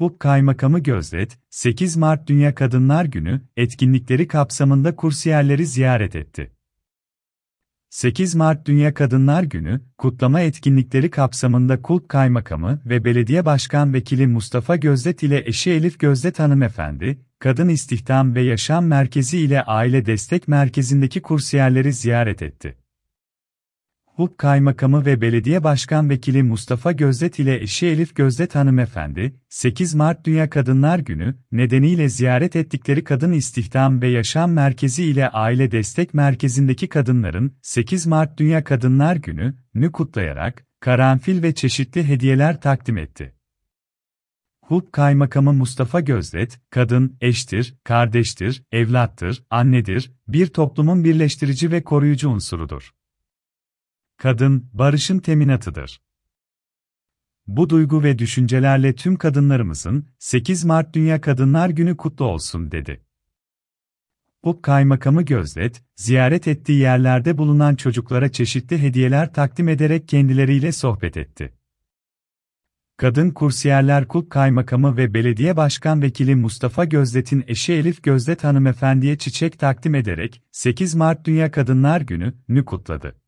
bu kaymakamı gözlet, 8 Mart Dünya Kadınlar Günü etkinlikleri kapsamında kursiyerleri ziyaret etti. 8 Mart Dünya Kadınlar Günü, kutlama etkinlikleri kapsamında Kulp Kaymakamı ve Belediye Başkan Vekili Mustafa Gözdet ile eşi Elif Gözdet Hanımefendi, Kadın İstihdam ve Yaşam Merkezi ile Aile Destek Merkezi'ndeki kursiyerleri ziyaret etti. HUK Kaymakamı ve Belediye Başkan Vekili Mustafa Gözdet ile eşi Elif Gözdet hanımefendi, 8 Mart Dünya Kadınlar Günü nedeniyle ziyaret ettikleri Kadın İstihdam ve Yaşam Merkezi ile Aile Destek Merkezi'ndeki kadınların 8 Mart Dünya Kadınlar Günü'nü kutlayarak karanfil ve çeşitli hediyeler takdim etti. HUK Kaymakamı Mustafa Gözdet, kadın, eştir, kardeştir, evlattır, annedir, bir toplumun birleştirici ve koruyucu unsurudur kadın, barışın teminatıdır. Bu duygu ve düşüncelerle tüm kadınlarımızın 8 Mart Dünya Kadınlar Günü kutlu olsun dedi. Bu kaymakamı gözlet, ziyaret ettiği yerlerde bulunan çocuklara çeşitli hediyeler takdim ederek kendileriyle sohbet etti. Kadın Kursiyerler Kulp Kaymakamı ve Belediye Başkan Vekili Mustafa Gözdet'in eşi Elif Gözdet hanımefendiye çiçek takdim ederek 8 Mart Dünya Kadınlar Günü'nü kutladı.